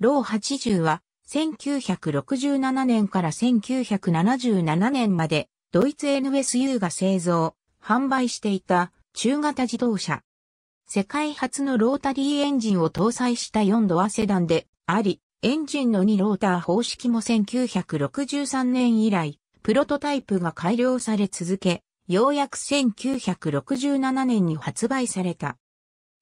ロー80は、1967年から1977年まで、ドイツ NSU が製造、販売していた中型自動車。世界初のロータリーエンジンを搭載した4ドアセダンであり、エンジンの2ローター方式も1963年以来、プロトタイプが改良され続け、ようやく1967年に発売された。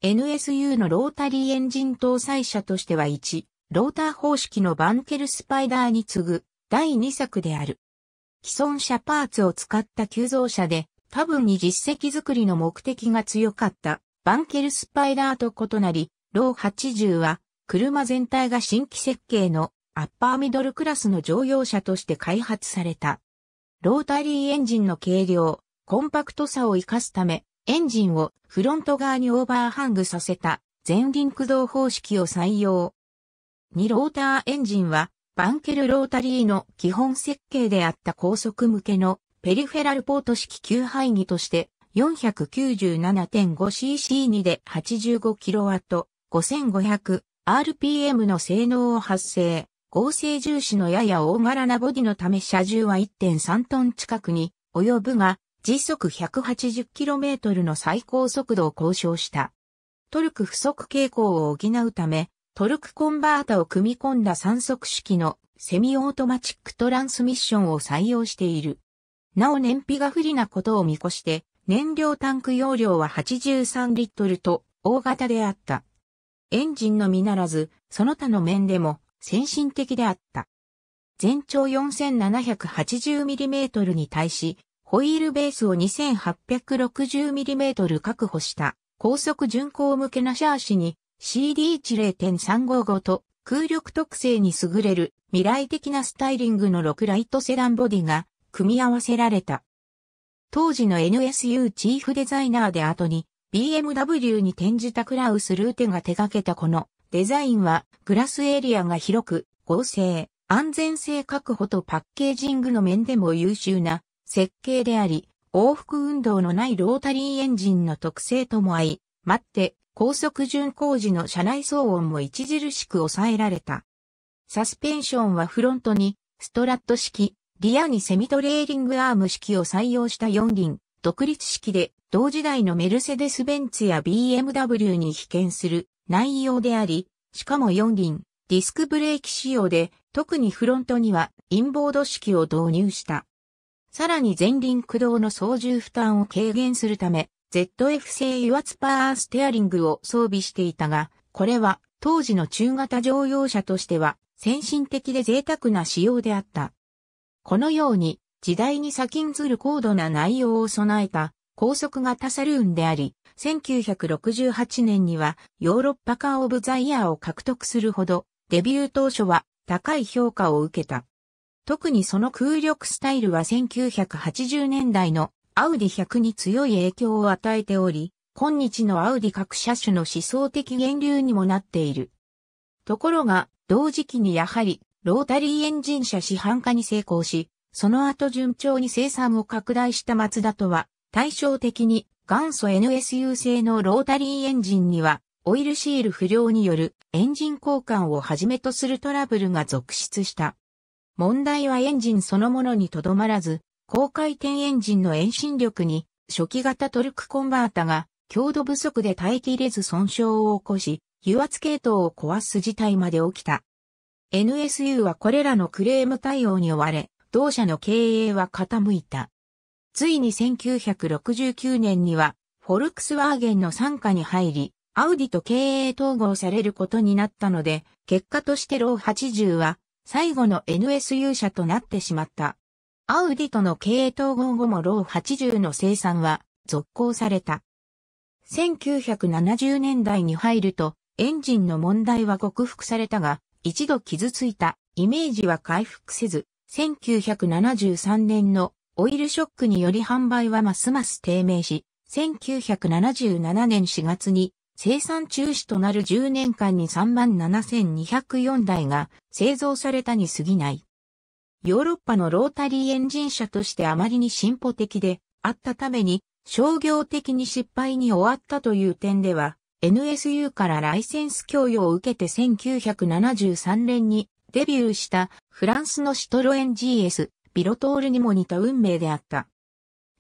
NSU のロータリーエンジン搭載車としては1、ローター方式のバンケルスパイダーに次ぐ第2作である。既存車パーツを使った急増車で多分に実績作りの目的が強かったバンケルスパイダーと異なり、ロー80は車全体が新規設計のアッパーミドルクラスの乗用車として開発された。ロータリーエンジンの軽量、コンパクトさを活かすため、エンジンをフロント側にオーバーハングさせた前輪駆動方式を採用。2ローターエンジンは、バンケルロータリーの基本設計であった高速向けのペリフェラルポート式吸排儀として 497.5cc2 で 85kW5500rpm の性能を発生。合成重視のやや大柄なボディのため車重は1.3トン近くに及ぶが、時速 180km の最高速度を交渉した。トルク不足傾向を補うため、トルクコンバータを組み込んだ3速式のセミオートマチックトランスミッションを採用している。なお燃費が不利なことを見越して、燃料タンク容量は83リットルと大型であった。エンジンのみならず、その他の面でも先進的であった。全長 4780mm に対し、ホイールベースを 2860mm 確保した高速巡航向けなシャーシに CD 1 0.355と空力特性に優れる未来的なスタイリングの6ライトセダンボディが組み合わせられた。当時の NSU チーフデザイナーで後に BMW に転じたクラウス・ルーテが手掛けたこのデザインはグラスエリアが広く合成、安全性確保とパッケージングの面でも優秀な設計であり、往復運動のないロータリーエンジンの特性とも合い、待って高速巡航時の車内騒音も著しく抑えられた。サスペンションはフロントにストラット式、リアにセミトレーリングアーム式を採用した4輪、独立式で同時代のメルセデス・ベンツや BMW に被験する内容であり、しかも4輪、ディスクブレーキ仕様で、特にフロントにはインボード式を導入した。さらに前輪駆動の操縦負担を軽減するため、ZF 製油圧パワーステアリングを装備していたが、これは当時の中型乗用車としては先進的で贅沢な仕様であった。このように時代に先んずる高度な内容を備えた高速型サルーンであり、1968年にはヨーロッパカーオブザイヤーを獲得するほどデビュー当初は高い評価を受けた。特にその空力スタイルは1980年代のアウディ100に強い影響を与えており、今日のアウディ各車種の思想的源流にもなっている。ところが、同時期にやはり、ロータリーエンジン車市販化に成功し、その後順調に生産を拡大したマツダとは、対照的に元祖 NSU 製のロータリーエンジンには、オイルシール不良によるエンジン交換をはじめとするトラブルが続出した。問題はエンジンそのものにとどまらず、高回転エンジンの遠心力に初期型トルクコンバータが強度不足で耐えきれず損傷を起こし、油圧系統を壊す事態まで起きた。NSU はこれらのクレーム対応に追われ、同社の経営は傾いた。ついに1969年には、フォルクスワーゲンの傘下に入り、アウディと経営統合されることになったので、結果としてロー80は最後の NSU 社となってしまった。アウディとの経営統合後もロー80の生産は続行された。1970年代に入るとエンジンの問題は克服されたが一度傷ついたイメージは回復せず1973年のオイルショックにより販売はますます低迷し1977年4月に生産中止となる10年間に37,204台が製造されたに過ぎない。ヨーロッパのロータリーエンジン車としてあまりに進歩的であったために商業的に失敗に終わったという点では NSU からライセンス供与を受けて1973年にデビューしたフランスのシトロエン GS ビロトールにも似た運命であった。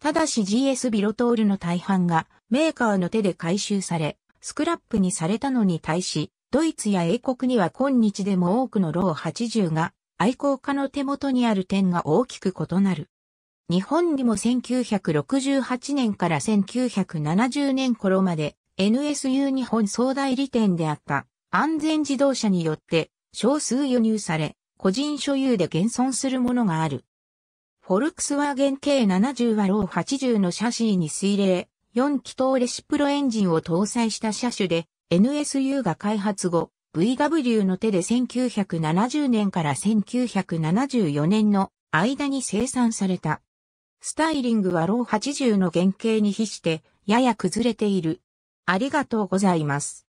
ただし GS ビロトールの大半がメーカーの手で回収され、スクラップにされたのに対し、ドイツや英国には今日でも多くのロー80が愛好家の手元にある点が大きく異なる。日本にも1968年から1970年頃まで NSU 日本総代理店であった安全自動車によって少数輸入され、個人所有で現存するものがある。フォルクスワーゲン K70 はロー80のシャシーに水冷4気筒レシプロエンジンを搭載した車種で NSU が開発後、VW の手で1970年から1974年の間に生産された。スタイリングはロー80の原型に比してやや崩れている。ありがとうございます。